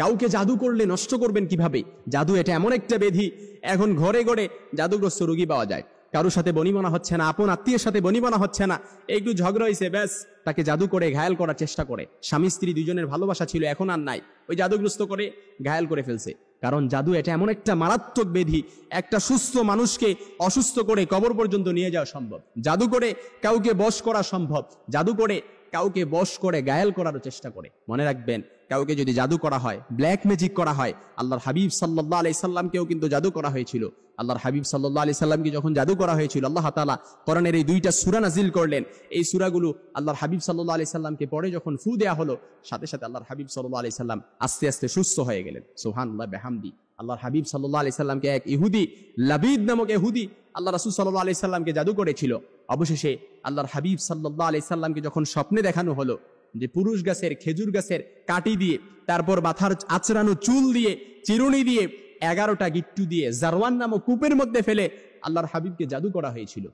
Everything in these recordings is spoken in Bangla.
কাউকে জাদু করলে নষ্ট করবেন কিভাবে জাদু এটা এমন একটা বেধি এখন ঘরে ঘরে জাদুগ্রস্ত রুগী পাওয়া যায় কারোর সাথে বনিবনা হচ্ছে না আপন আত্মীয়ের সাথে বনিবনা হচ্ছে না একটু ঝগড়া হয়েছে ব্যাস তাকে জাদু করে ঘায়াল করার চেষ্টা করে স্বামী স্ত্রী দুজনের ভালোবাসা ছিল এখন আর নাই ওই জাদুগ্রস্ত করে ঘায়াল করে ফেলছে কারণ জাদু এটা এমন একটা মারাত্মক বেধি একটা সুস্থ মানুষকে অসুস্থ করে কবর পর্যন্ত নিয়ে যাওয়া সম্ভব জাদু করে কাউকে বশ করা সম্ভব জাদু করে কাউকে বশ করে গায়াল করার চেষ্টা করে মনে রাখবেন কাউকে যদি জাদু করা হয় ব্ল্যাক ম্যাজিক করা হয় আল্লাহর হাবিব সাল্লাহ আলি সাল্লামকেও কিন্তু জাদু করা হয়েছিল আল্লাহর হাবিব সাল্লাহ আলি সাল্লামকে যখন জাদু করা হয়েছিল আল্লাহ তালা করণের এই দুইটা সুরা নাজিল করলেন এই সুরাগুলো আল্লাহর হাবিব সাল্লাহ আলি সাল্লামকে পরে যখন ফু দেয়া হলো সাথে সাথে আল্লাহর হাবিব সাল্লাহ আলি সাল্লাম আস্তে আস্তে সুস্থ হয়ে গেলেন সোহানুল্লাহ বেহামদি আল্লাহর হাবিব সাল্লাহ আলি সাল্লামকে এক ইহুদি লাবিদ নামক এহুদি আল্লাহ রাসুল সাল্লাহ আলি সাল্লামকে জাদু করেছিল অবশেষে আল্লাহর হাবিব সাল্লা আলি সাল্লামকে যখন স্বপ্নে দেখানো হলো যে পুরুষ গাছের খেজুর গাছের কাটি দিয়ে তারপর মাথার আচড়ানো চুল দিয়ে চিরুনি দিয়ে এগারোটা গিট্টু দিয়ে জারওয়ান নামক কূপের মধ্যে ফেলে আল্লাহর হাবিবকে জাদু করা হয়েছিল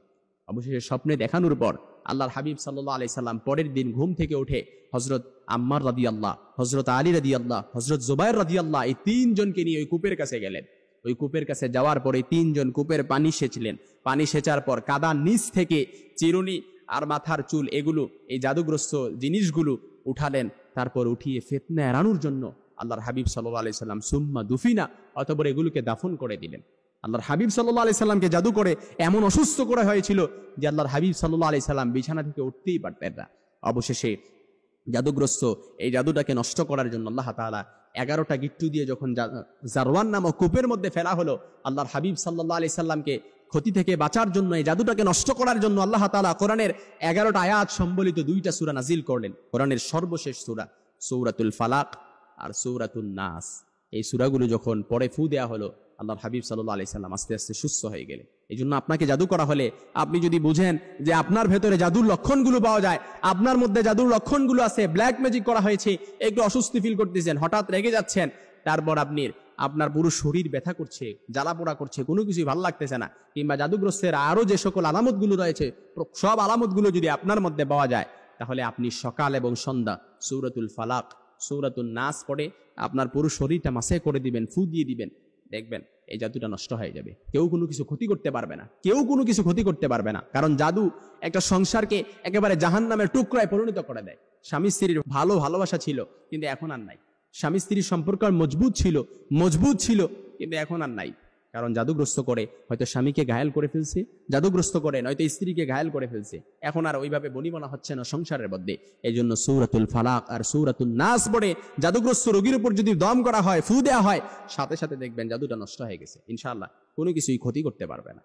অবশেষে স্বপ্নে দেখানোর পর আল্লাহর হাবিব সাল্লা আলি সাল্লাম পরের দিন ঘুম থেকে উঠে হজরত আম্মার রাদি আল্লাহ হজরত আলী রাদি আল্লাহ হজরত জুবাইর রাদি আল্লাহ এই তিনজনকে নিয়ে ওই কূপের কাছে গেলেন ওই কূপের কাছে যাওয়ার পরে তিনজন কূপের পানি সেচলেন পানি সেচার পর কাদার নিচ থেকে চিরুনি আর মাথার চুল এগুলো এই জাদুগ্রস্ত জিনিসগুলো উঠালেন তারপর উঠিয়ে ফেতনা এড়ানোর জন্য আল্লাহর হাবিব সাল্লু আলি সাল্লাম সুম্মা দুফিনা অতপর এগুলোকে দাফন করে দিলেন আল্লাহর হাবিব সাল্লাহ আলি সাল্লামকে জাদু করে এমন অসুস্থ করে হয়েছিল যে আল্লাহর হাবিব সাল্লাহ আলি সাল্লাম বিছানা থেকে উঠতেই পারতেন না অবশেষে জাদুগ্রস্ত এই জাদুটাকে নষ্ট করার জন্য আল্লাহ তালা এগারোটা গিট্টু দিয়ে যখন জারওয়ান নামক কূপের মধ্যে ফেলা হলো আল্লাহর হাবিব সাল্লাহ আলি সাল্লামকে ক্ষতি থেকে বাঁচার জন্য এই জাদুটাকে নষ্ট করার জন্য আল্লাহ তালা কোরআনের এগারোটা আয়াত সম্বলিত দুইটা সুরা নাজিল করলেন কোরআনের সর্বশেষ সুরা সৌরাতুল ফালাক আর সৌরাতুল নাস এই সুরাগুলো যখন পরে ফু দেয়া হলো আল্লাহর হাবিব সাল্লাহ আলি সাল্লাম আস্তে আস্তে সুস্থ হয়ে গেলেন এই জন্য আপনাকে জাদু করা হলে আপনি যদি বুঝেন যে আপনার ভেতরে জাদুর লক্ষণগুলো পাওয়া যায় আপনার মধ্যে জাদুর লক্ষণগুলো আছে ব্ল্যাক ম্যাজিক করা হয়েছে একটু অস্বস্তি ফিল করতেছেন হঠাৎ রেগে যাচ্ছেন তারপর আপনি আপনার পুরো শরীর ব্যথা করছে জ্বালা পোড়া করছে কোনো কিছুই ভালো লাগতেছে না কিংবা জাদুগ্রস্তের আরও যে সকল আলামতগুলো রয়েছে সব আলামতগুলো যদি আপনার মধ্যে পাওয়া যায় তাহলে আপনি সকাল এবং সন্ধ্যা সৌরাতুল ফালাক সৌরাতুল নাস পড়ে আপনার পুরো শরীরটা মাসে করে দিবেন ফু দিয়ে দিবেন দেখবেন এই জাদুটা নষ্ট হয়ে যাবে কেউ কোনো কিছু ক্ষতি করতে পারবে না কেউ কোনো কিছু ক্ষতি করতে পারবে না কারণ জাদু একটা সংসারকে একেবারে জাহান নামের টুকরায় পরিণত করে দেয় স্বামী স্ত্রীর ভালো ভালোবাসা ছিল কিন্তু এখন আর নাই স্বামী স্ত্রীর সম্পর্ক মজবুত ছিল মজবুত ছিল কিন্তু এখন আর নাই কারণ জাদুগ্রস্ত করে হয়তো স্বামীকে ঘায়াল করে ফেলছে জাদুগ্রস্ত করে নয়তো স্ত্রীকে ঘায়াল করে ফেলছে এখন আর ওইভাবে বনিবনা হচ্ছে না সংসারের মধ্যে এই জন্য সৌরাতুল ফালাক আর সৌরাতুল নাস পড়ে জাদুগ্রস্ত রোগীর উপর যদি দম করা হয় ফু দেওয়া হয় সাথে সাথে দেখবেন জাদুটা নষ্ট হয়ে গেছে ইনশাআল্লাহ কোনো কিছুই ক্ষতি করতে পারবে না